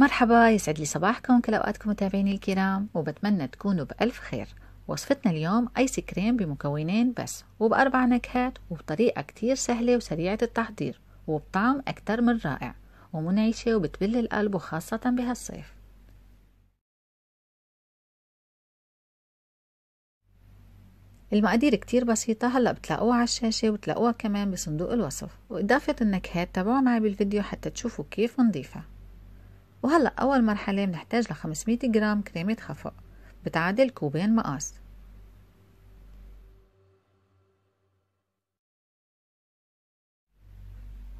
مرحبا يسعد لي صباحكم كل اوقاتكم متابعيني الكرام وبتمنى تكونوا بالف خير وصفتنا اليوم ايس كريم بمكونين بس وباربع نكهات وبطريقه كتير سهله وسريعه التحضير وبطعم اكتر من رائع ومنعشه وبتبل القلب وخاصه بهالصيف المقادير كتير بسيطة هلأ بتلاقوها على الشاشة وبتلاقوها كمان بصندوق الوصف وإضافة النكهات تابعوا معي بالفيديو حتى تشوفوا كيف نضيفها وهلأ أول مرحلة بنحتاج ل 500 جرام كريمة خفق بتعادل كوبين مقاس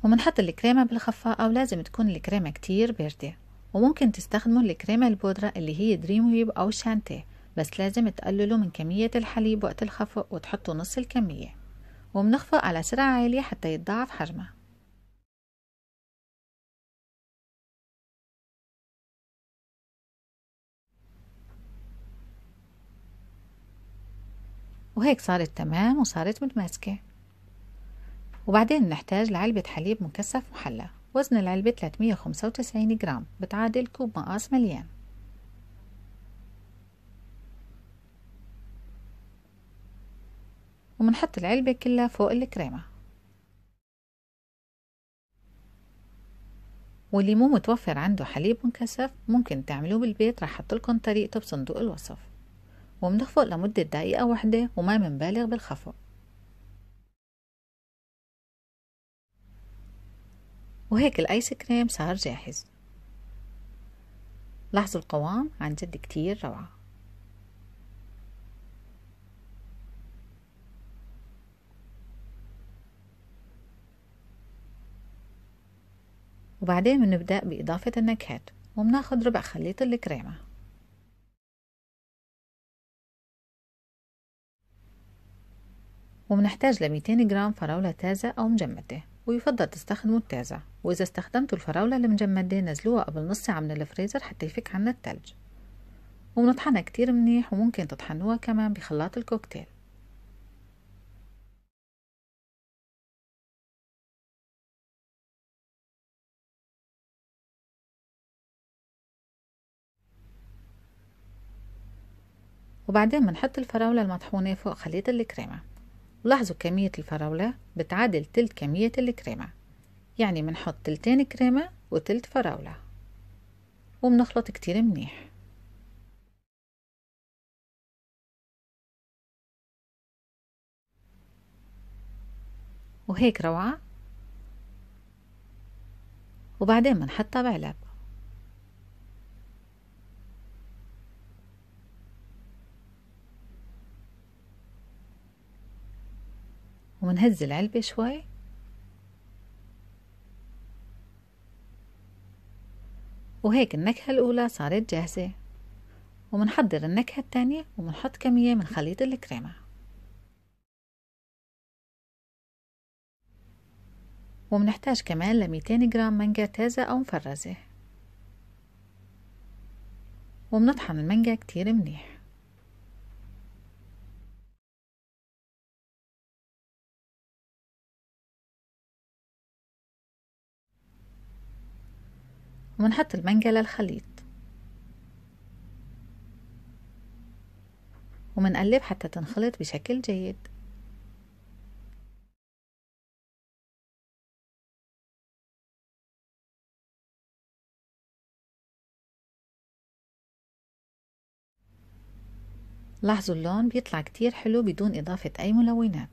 ومنحط الكريمة بالخفاقة ولازم تكون الكريمة كتير باردة وممكن تستخدموا الكريمة البودرة اللي هي دريم ويب أو شانتي بس لازم تقللوا من كمية الحليب وقت الخفق وتحطوا نص الكمية ومنخفق على سرعة عالية حتى يتضاعف حجمها وهيك صارت تمام وصارت متماسكة وبعدين نحتاج لعلبة حليب مكثف محلى وزن العلبة 395 جرام بتعادل كوب مقاس مليان ومنحط العلبة كلها فوق الكريمة واللي مو متوفر عنده حليب مكثف ممكن تعملوه بالبيت رح احط لكم طريقته بصندوق الوصف وبنخفق لمدة دقيقة واحدة وما منبالغ بالخفق وهيك الآيس كريم صار جاهز لاحظوا القوام عن جد كتير روعة وبعدين بنبدأ بإضافة النكهات وبناخد ربع خليط الكريمة وبنحتاج ل 200 جرام فراولة تازة أو مجمدة ويفضل تستخدموا التازة وإذا استخدمتوا الفراولة المجمدة نزلوها قبل نص ساعة من الفريزر حتى يفك عنا التلج وبنطحنها كتير منيح وممكن تطحنوها كمان بخلاط الكوكتيل وبعدين بنحط الفراولة المطحونة فوق خليط الكريمة لاحظوا كمية الفراولة بتعادل تلت كمية الكريمة يعني بنحط تلتين كريمة وتلت فراولة وبنخلط كتير منيح وهيك روعة وبعدين بنحطها بعلب وبنهز العلبة شوي وهيك النكهة الأولى صارت جاهزة ومنحضر النكهة التانية ومنحط كمية من خليط الكريمة ومنحتاج كمان 200 جرام مانجا تازة أو مفرزة ومنطحن المانجا كتير منيح ونحط المانجا للخليط ومنقلب حتى تنخلط بشكل جيد لاحظوا اللون بيطلع كتير حلو بدون إضافة أي ملونات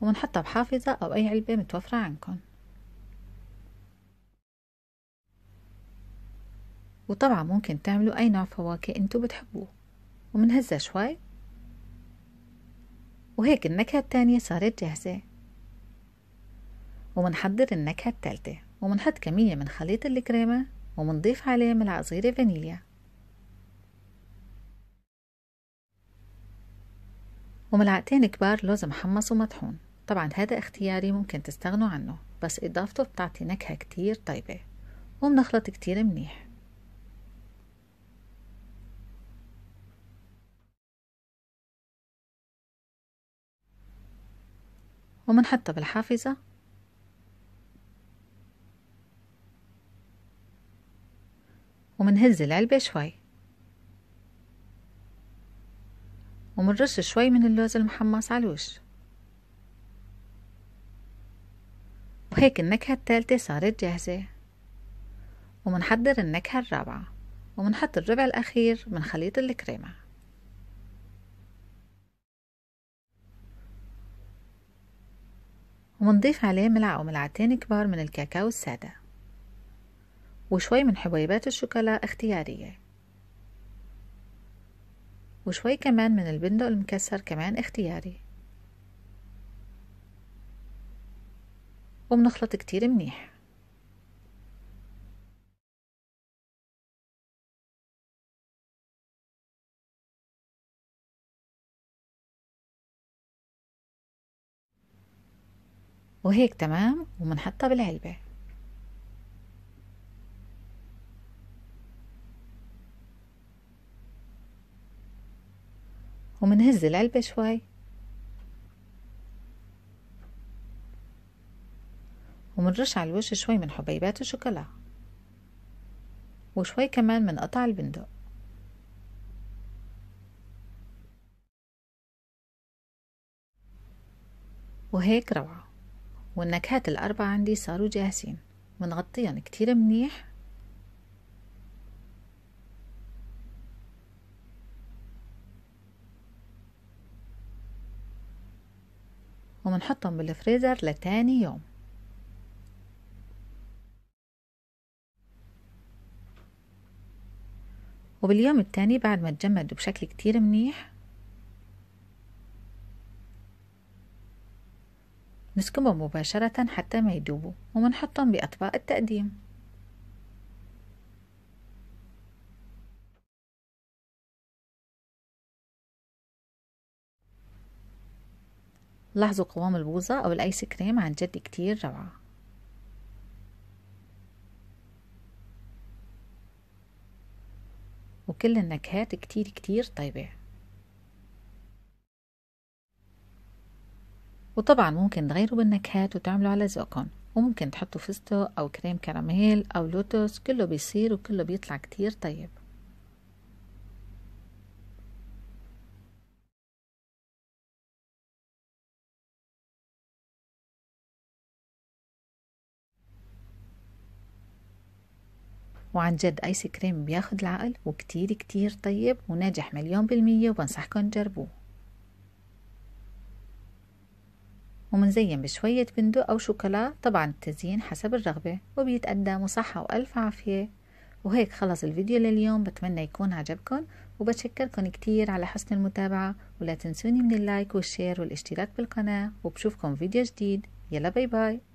ومنحطها بحافظة أو أي علبة متوفرة عندكم وطبعا ممكن تعملوا أي نوع فواكه انتوا بتحبوه ومنهزها شوي وهيك النكهة التانية صارت جاهزة ومنحضر النكهة التالتة ومنحط كمية من خليط الكريمة ومنضيف عليه ملعقة صغيرة فانيليا وملعقتين كبار لوز محمص ومطحون طبعا هذا اختياري ممكن تستغنوا عنه بس إضافته بتعطي نكهة كتير طيبة ومنخلط كتير منيح ومنحطها بالحافظة ومنهز العلبة شوي ومنرش شوي من اللوز المحمص على الوش وهيك النكهة الثالثة صارت جاهزة ومنحضر النكهة الرابعة ومنحط الربع الأخير من خليط الكريمة ومنضيف عليه ملعقة أو ملعقتين كبار من الكاكاو السادة وشوي من حبيبات الشوكولا اختيارية وشوي كمان من البندق المكسر كمان اختياري وبنخلط كتير منيح وهيك تمام ومنحطها بالعلبة ومنهز العلبة شوي ومنرش على الوش شوي من حبيبات الشوكولا وشوي كمان من قطع البندق وهيك روعه والنكهات الأربعة عندي صاروا جاهزين ونغطيهم كتير منيح ومنحطهم بالفريزر لتاني يوم وباليوم التاني بعد ما تجمدوا بشكل كتير منيح نسكبهم مباشرة حتى ما يدوبوا ومنحطهم بأطباق التقديم لاحظوا قوام البوظة أو الآيس كريم عن جد كتير روعة وكل النكهات كتير كتير طيبة وطبعا ممكن تغيروا بالنكهات وتعملوا على ذوقكم وممكن تحطوا فستق أو كريم كراميل أو لوتس كله بيصير وكله بيطلع كتير طيب وعن جد ايس كريم بياخد العقل وكتير كتير طيب وناجح مليون بالمية وبنصحكم تجربوه ومنزين بشوية بندق أو شوكولا طبعا التزيين حسب الرغبة وبيتقدم وصحة وألف عافية وهيك خلص الفيديو لليوم بتمنى يكون عجبكم وبتشكركم كتير على حسن المتابعة ولا تنسوني من اللايك والشير والاشتراك بالقناة وبشوفكم فيديو جديد يلا باي باي